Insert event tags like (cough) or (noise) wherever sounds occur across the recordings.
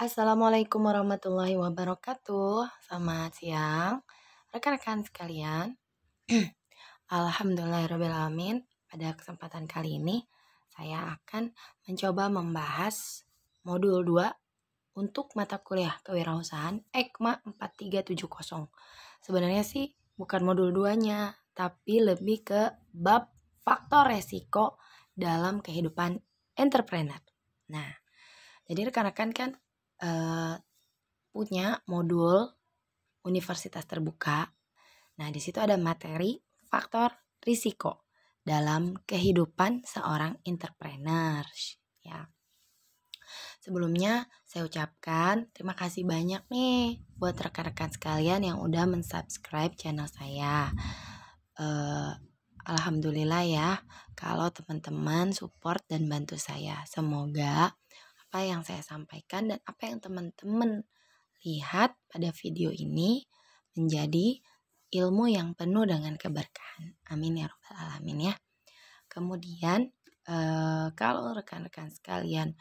Assalamualaikum warahmatullahi wabarakatuh. Selamat siang, rekan-rekan sekalian. (clears throat) Alhamdulillahirrahmanirrahim. Pada kesempatan kali ini, saya akan mencoba membahas modul 2 untuk mata kuliah kewirausahaan EKMA 4370. Sebenarnya sih bukan modul 2-nya, tapi lebih ke bab faktor resiko dalam kehidupan entrepreneur. Nah, jadi rekan-rekan kan Eh, punya modul universitas terbuka. Nah, di situ ada materi faktor risiko dalam kehidupan seorang entrepreneur ya. Sebelumnya saya ucapkan terima kasih banyak nih buat rekan-rekan sekalian yang udah mensubscribe channel saya. Uh, Alhamdulillah ya kalau teman-teman support dan bantu saya. Semoga apa yang saya sampaikan dan apa yang teman-teman lihat pada video ini menjadi ilmu yang penuh dengan keberkahan. Amin ya robbal alamin ya. Kemudian eh, kalau rekan-rekan sekalian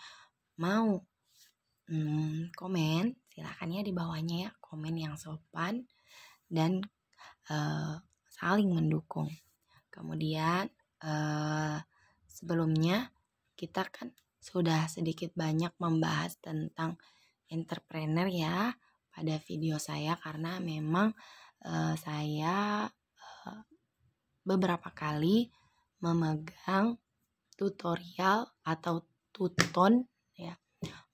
mau hmm, komen, silakan ya di bawahnya ya komen yang sopan dan eh, saling mendukung. Kemudian eh, sebelumnya kita kan sudah sedikit banyak membahas tentang entrepreneur ya pada video saya karena memang uh, saya uh, beberapa kali memegang tutorial atau tuton ya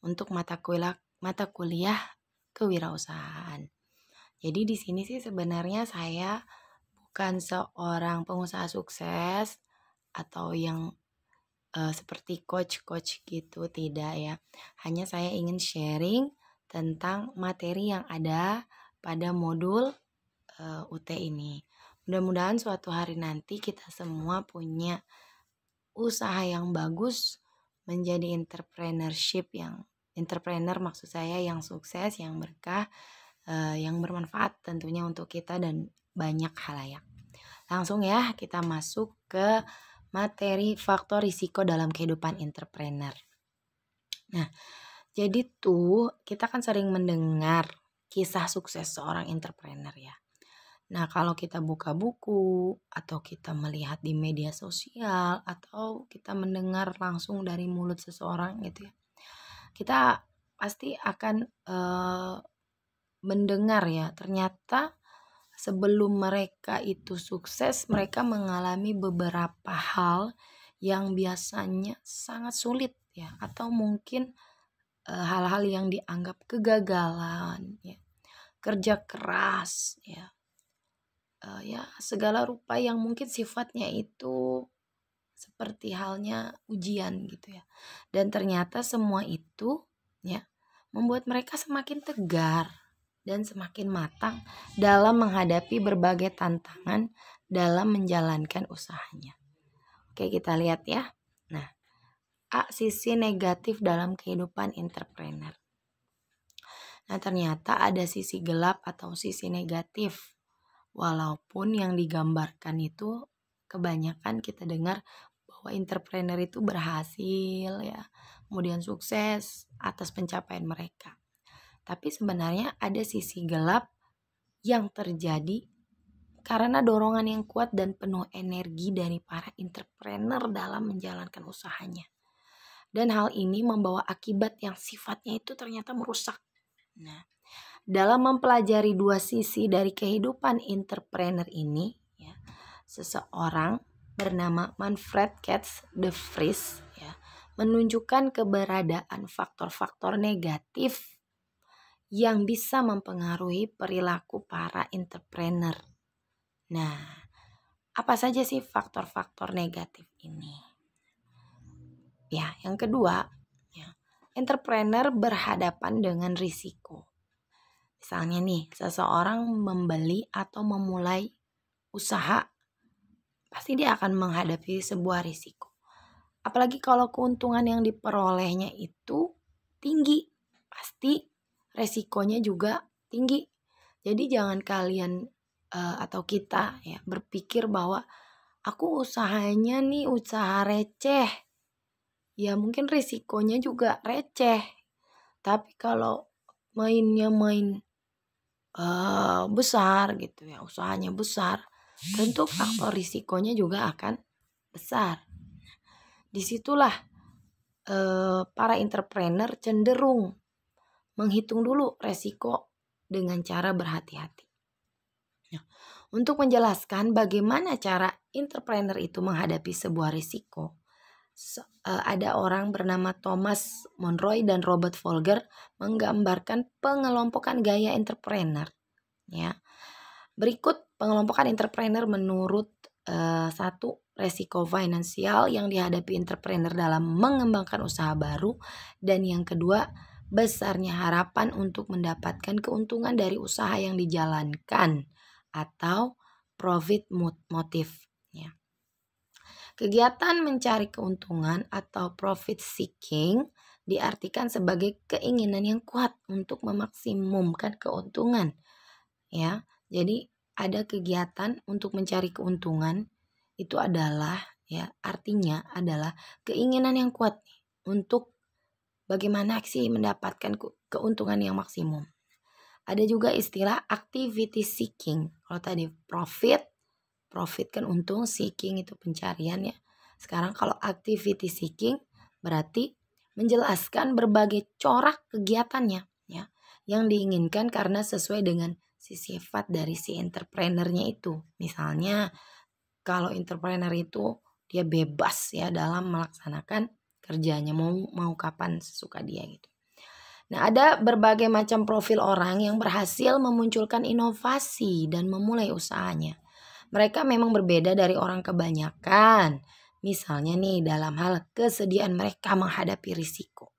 untuk mata kuliah mata kuliah kewirausahaan. Jadi di sini sih sebenarnya saya bukan seorang pengusaha sukses atau yang uh, seperti coach-coach gitu, tidak ya. Hanya saya ingin sharing tentang materi yang ada pada modul uh, eh, UT ini. Mudah-mudahan suatu hari nanti kita semua punya usaha yang bagus menjadi entrepreneurship yang entrepreneur maksud saya yang sukses, yang berkah, uh, yang bermanfaat tentunya untuk kita dan banyak halayak. Langsung ya kita masuk ke materi faktor risiko dalam kehidupan entrepreneur. Nah, jadi tuh kita kan sering mendengar kisah sukses seorang entrepreneur ya. Nah, kalau kita buka buku atau kita melihat di media sosial atau kita mendengar langsung dari mulut seseorang gitu ya. Kita pasti akan uh, mendengar ya, ternyata sebelum mereka itu sukses, mereka mengalami beberapa hal yang biasanya sangat sulit ya atau mungkin eh, hal-hal e, yang dianggap kegagalan ya. Kerja keras ya. E, ya, segala rupa yang mungkin sifatnya itu seperti halnya ujian gitu ya. Dan ternyata semua itu ya membuat mereka semakin tegar dan semakin matang dalam menghadapi berbagai tantangan dalam menjalankan usahanya. Oke, kita lihat ya. Nah, A sisi negatif dalam kehidupan entrepreneur. Nah, ternyata ada sisi gelap atau sisi negatif. Walaupun yang digambarkan itu kebanyakan kita dengar bahwa entrepreneur itu berhasil ya, kemudian sukses atas pencapaian mereka. Tapi sebenarnya ada sisi gelap yang terjadi karena dorongan yang kuat dan penuh energi dari para entrepreneur dalam menjalankan usahanya. Dan hal ini membawa akibat yang sifatnya itu ternyata merusak. Nah, dalam mempelajari dua sisi dari kehidupan entrepreneur ini, ya, seseorang bernama Manfred Katz de Vries ya, menunjukkan keberadaan faktor-faktor negatif yang bisa mempengaruhi perilaku para entrepreneur. Nah, apa saja sih faktor-faktor negatif ini? Ya, yang kedua, ya, entrepreneur berhadapan dengan risiko. Misalnya nih, seseorang membeli atau memulai usaha, pasti dia akan menghadapi sebuah risiko. Apalagi kalau keuntungan yang diperolehnya itu tinggi, pasti resikonya juga tinggi. Jadi jangan kalian uh, atau kita ya berpikir bahwa aku usahanya nih usaha receh. Ya mungkin risikonya juga receh. Tapi kalau mainnya main uh, besar gitu ya, usahanya besar, tentu faktor risikonya juga akan besar. Disitulah uh, para entrepreneur cenderung menghitung dulu resiko dengan cara berhati-hati. Ya. untuk menjelaskan bagaimana cara entrepreneur itu menghadapi sebuah risiko, e, ada orang bernama Thomas Monroy dan Robert Folger menggambarkan pengelompokan gaya entrepreneur. Ya, berikut pengelompokan entrepreneur menurut uh, satu resiko finansial yang dihadapi entrepreneur dalam mengembangkan usaha baru dan yang kedua besarnya harapan untuk mendapatkan keuntungan dari usaha yang dijalankan atau profit motif. Ya. Kegiatan mencari keuntungan atau profit seeking diartikan sebagai keinginan yang kuat untuk memaksimumkan keuntungan. Ya, jadi ada kegiatan untuk mencari keuntungan itu adalah ya artinya adalah keinginan yang kuat untuk bagaimana sih mendapatkan keuntungan yang maksimum. Ada juga istilah activity seeking. Kalau tadi profit, profit kan untung, seeking itu pencarian ya. Sekarang kalau activity seeking berarti menjelaskan berbagai corak kegiatannya ya yang diinginkan karena sesuai dengan si sifat dari si entrepreneurnya itu. Misalnya kalau entrepreneur itu dia bebas ya dalam melaksanakan kerjanya mau mau kapan sesuka dia gitu. Nah, ada berbagai macam profil orang yang berhasil memunculkan inovasi dan memulai usahanya. Mereka memang berbeda dari orang kebanyakan. Misalnya nih dalam hal kesediaan mereka menghadapi risiko.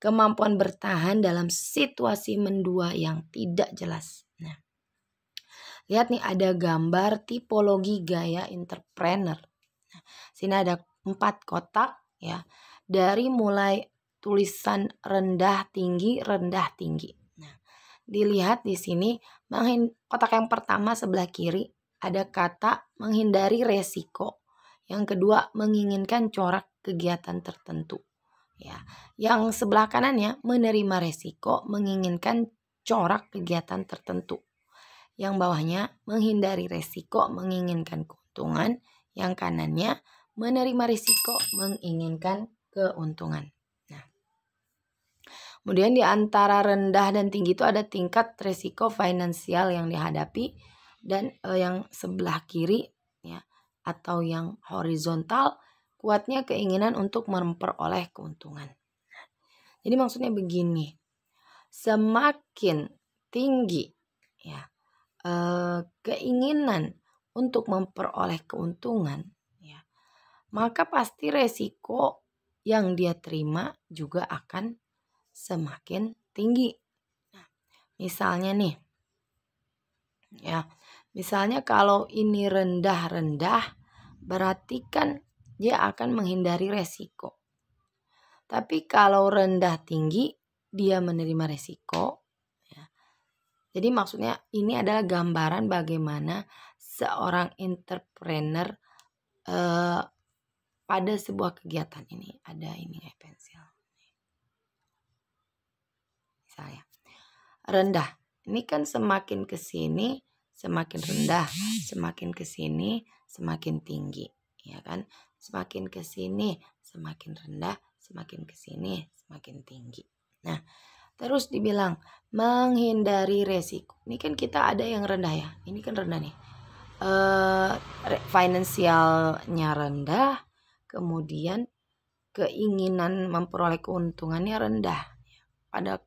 Kemampuan bertahan dalam situasi mendua yang tidak jelas. Nah, lihat nih ada gambar tipologi gaya entrepreneur. Nah, sini ada empat kotak ya dari mulai tulisan rendah tinggi rendah tinggi. Nah, dilihat di sini kotak yang pertama sebelah kiri ada kata menghindari resiko. Yang kedua menginginkan corak kegiatan tertentu. Ya, yang sebelah kanannya menerima resiko menginginkan corak kegiatan tertentu. Yang bawahnya menghindari resiko menginginkan keuntungan, yang kanannya menerima risiko menginginkan keuntungan. Nah, kemudian di antara rendah dan tinggi itu ada tingkat resiko finansial yang dihadapi dan eh, yang sebelah kiri ya atau yang horizontal kuatnya keinginan untuk memperoleh keuntungan. Jadi maksudnya begini, semakin tinggi ya eh, keinginan untuk memperoleh keuntungan, ya, maka pasti resiko yang dia terima juga akan semakin tinggi. Nah, misalnya nih, ya, misalnya kalau ini rendah-rendah, berarti kan dia akan menghindari resiko. Tapi kalau rendah tinggi, dia menerima resiko. Ya. Jadi maksudnya ini adalah gambaran bagaimana seorang entrepreneur eh, pada sebuah kegiatan ini ada ini kayak pensil misalnya rendah ini kan semakin ke sini semakin rendah semakin ke sini semakin tinggi ya kan semakin ke sini semakin rendah semakin ke sini semakin tinggi nah Terus dibilang menghindari resiko. Ini kan kita ada yang rendah ya. Ini kan rendah nih. eh Uh, finansialnya rendah, kemudian keinginan memperoleh keuntungannya rendah pada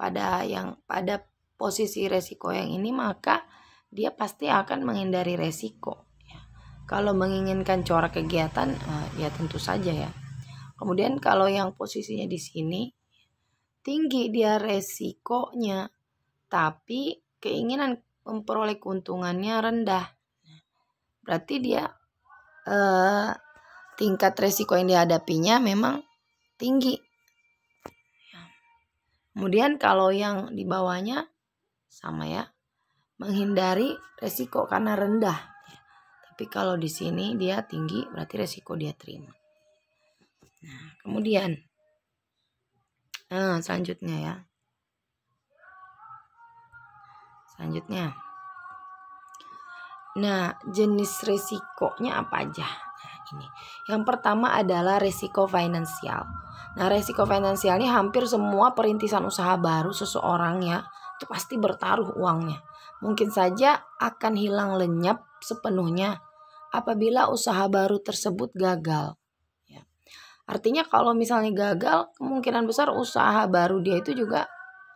pada yang pada posisi resiko yang ini maka dia pasti akan menghindari resiko ya. kalau menginginkan corak kegiatan eh, ya tentu saja ya kemudian kalau yang posisinya di sini tinggi dia resikonya tapi keinginan memperoleh keuntungannya rendah berarti dia eh, tingkat resiko yang dihadapinya memang tinggi. Ya. Kemudian kalau yang di bawahnya sama ya, menghindari resiko karena rendah. Tapi kalau di sini dia tinggi berarti resiko dia terima. Nah, kemudian nah, selanjutnya ya. Selanjutnya. Nah, jenis resikonya apa aja? ini. Yang pertama adalah resiko finansial. Nah, resiko finansial ini hampir semua perintisan usaha baru seseorang ya, itu pasti bertaruh uangnya. Mungkin saja akan hilang lenyap sepenuhnya apabila usaha baru tersebut gagal. Ya. Artinya kalau misalnya gagal, kemungkinan besar usaha baru dia itu juga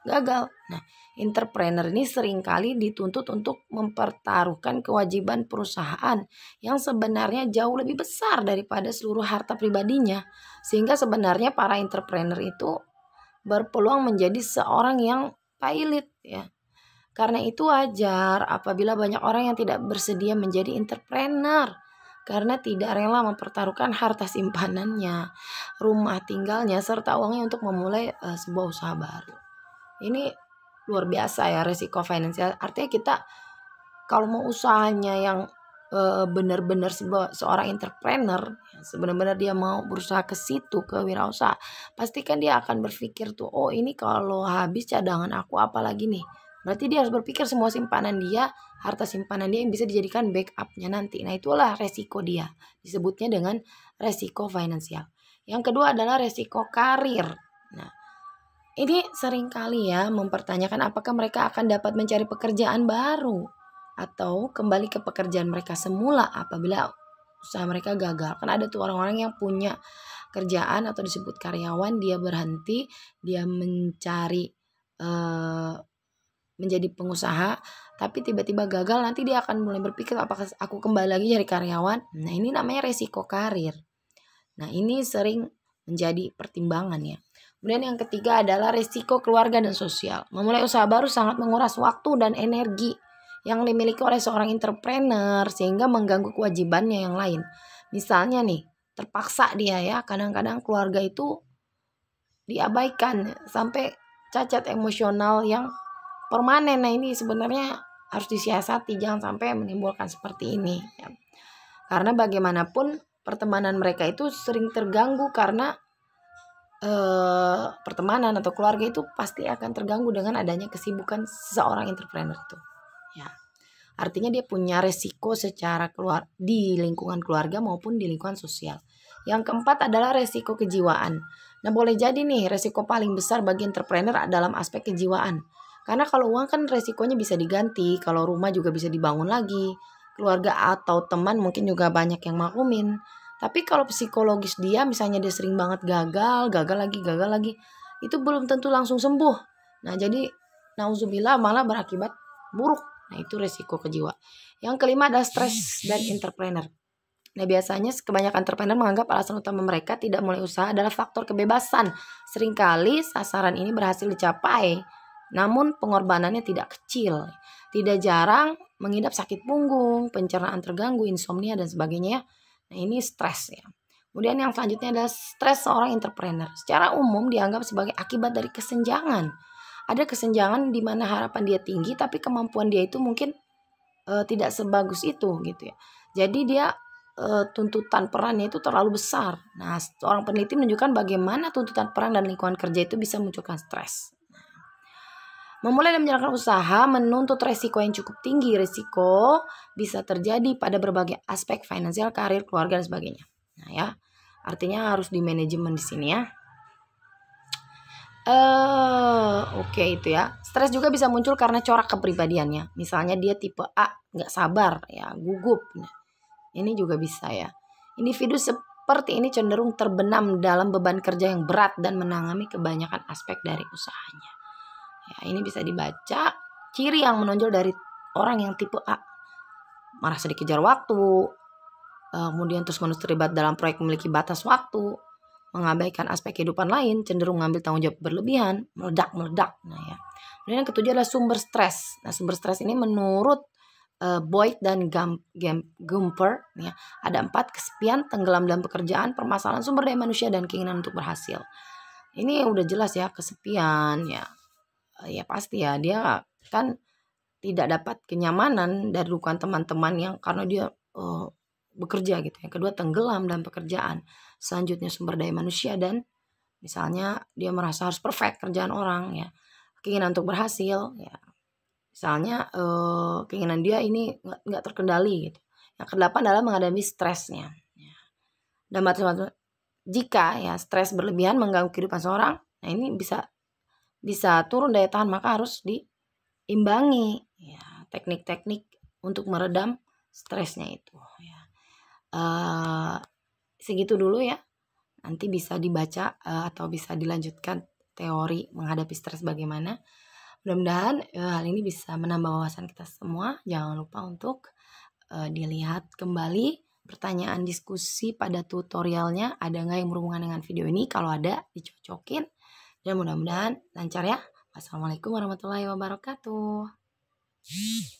gagal. Nah, entrepreneur ini seringkali dituntut untuk mempertaruhkan kewajiban perusahaan yang sebenarnya jauh lebih besar daripada seluruh harta pribadinya. Sehingga sebenarnya para entrepreneur itu berpeluang menjadi seorang yang pailit ya. Karena itu wajar apabila banyak orang yang tidak bersedia menjadi entrepreneur karena tidak rela mempertaruhkan harta simpanannya, rumah tinggalnya serta uangnya untuk memulai uh, sebuah usaha baru ini luar biasa ya resiko finansial artinya kita kalau mau usahanya yang eh, benar-benar seorang entrepreneur sebenarnya dia mau berusaha ke situ ke wirausaha pasti kan dia akan berpikir tuh oh ini kalau habis cadangan aku apa lagi nih berarti dia harus berpikir semua simpanan dia harta simpanan dia yang bisa dijadikan backupnya nanti nah itulah resiko dia disebutnya dengan resiko finansial yang kedua adalah resiko karir nah ini sering kali ya mempertanyakan apakah mereka akan dapat mencari pekerjaan baru atau kembali ke pekerjaan mereka semula apabila usaha mereka gagal. Kan ada tuh orang-orang yang punya kerjaan atau disebut karyawan, dia berhenti, dia mencari eh, menjadi pengusaha, tapi tiba-tiba gagal, nanti dia akan mulai berpikir apakah aku kembali lagi jadi karyawan. Nah, ini namanya resiko karir. Nah, ini sering menjadi pertimbangan ya. Kemudian yang ketiga adalah risiko keluarga dan sosial. Memulai usaha baru sangat menguras waktu dan energi yang dimiliki oleh seorang entrepreneur sehingga mengganggu kewajibannya yang lain. Misalnya nih, terpaksa dia ya, kadang-kadang keluarga itu diabaikan sampai cacat emosional yang permanen. Nah, ini sebenarnya harus disiasati jangan sampai menimbulkan seperti ini ya. Karena bagaimanapun pertemanan mereka itu sering terganggu karena eh, pertemanan atau keluarga itu pasti akan terganggu dengan adanya kesibukan seseorang entrepreneur itu. Ya. Artinya dia punya resiko secara keluar di lingkungan keluarga maupun di lingkungan sosial. Yang keempat adalah resiko kejiwaan. Nah boleh jadi nih resiko paling besar bagi entrepreneur dalam aspek kejiwaan. Karena kalau uang kan resikonya bisa diganti, kalau rumah juga bisa dibangun lagi, keluarga atau teman mungkin juga banyak yang maklumin. Tapi kalau psikologis dia misalnya dia sering banget gagal, gagal lagi, gagal lagi, itu belum tentu langsung sembuh. Nah, jadi nauzubillah malah berakibat buruk. Nah, itu resiko kejiwa. Yang kelima ada stres dan entrepreneur. Nah, biasanya kebanyakan entrepreneur menganggap alasan utama mereka tidak mulai usaha adalah faktor kebebasan. Seringkali sasaran ini berhasil dicapai, namun pengorbanannya tidak kecil. Tidak jarang mengidap sakit punggung, pencernaan terganggu, insomnia, dan sebagainya ya. Nah, ini stres ya. Kemudian yang selanjutnya adalah stres seorang entrepreneur. Secara umum dianggap sebagai akibat dari kesenjangan. Ada kesenjangan di mana harapan dia tinggi tapi kemampuan dia itu mungkin e, tidak sebagus itu gitu ya. Jadi dia e, tuntutan perannya itu terlalu besar. Nah, seorang peneliti menunjukkan bagaimana tuntutan peran dan lingkungan kerja itu bisa munculkan stres. Memulai dan menjalankan usaha menuntut resiko yang cukup tinggi. Resiko bisa terjadi pada berbagai aspek finansial, karir, keluarga, dan sebagainya. Nah ya, artinya harus di manajemen di sini ya. Eh, uh, oke okay, itu ya. Stres juga bisa muncul karena corak kepribadiannya. Misalnya dia tipe A, nggak sabar, ya gugup. Nah, ini juga bisa ya. Individu seperti ini cenderung terbenam dalam beban kerja yang berat dan menangani kebanyakan aspek dari usahanya. Ya, ini bisa dibaca ciri yang menonjol dari orang yang tipe A. Merasa dikejar waktu, eh, kemudian terus menerus terlibat dalam proyek memiliki batas waktu, mengabaikan aspek kehidupan lain, cenderung mengambil tanggung jawab berlebihan, meledak-meledak. Nah ya. Kemudian yang ketujuh adalah sumber stres. Nah, sumber stres ini menurut uh, Boyd dan Gump, Gumper ya, ada empat kesepian, tenggelam dalam pekerjaan, permasalahan sumber daya manusia dan keinginan untuk berhasil. Ini udah jelas ya, kesepian ya, Eh, ya pasti ya dia kan tidak dapat kenyamanan dari dukungan teman-teman yang karena dia uh, bekerja gitu. Yang kedua tenggelam dalam pekerjaan. Selanjutnya sumber daya manusia dan misalnya dia merasa harus perfect kerjaan orang ya. Keinginan untuk berhasil ya. Misalnya uh, keinginan dia ini nggak terkendali gitu. Yang kedelapan adalah menghadapi stresnya. Ya. Dan batas-batas jika ya stres berlebihan mengganggu kehidupan seorang, nah ini bisa bisa turun daya tahan maka harus diimbangi ya teknik-teknik untuk meredam stresnya itu ya uh, segitu dulu ya nanti bisa dibaca uh, atau bisa dilanjutkan teori menghadapi stres bagaimana mudah-mudahan uh, hal ini bisa menambah wawasan kita semua jangan lupa untuk uh, dilihat kembali pertanyaan diskusi pada tutorialnya ada nggak yang berhubungan dengan video ini kalau ada dicocokin dan ya, mudah-mudahan lancar ya. Assalamualaikum warahmatullahi wabarakatuh.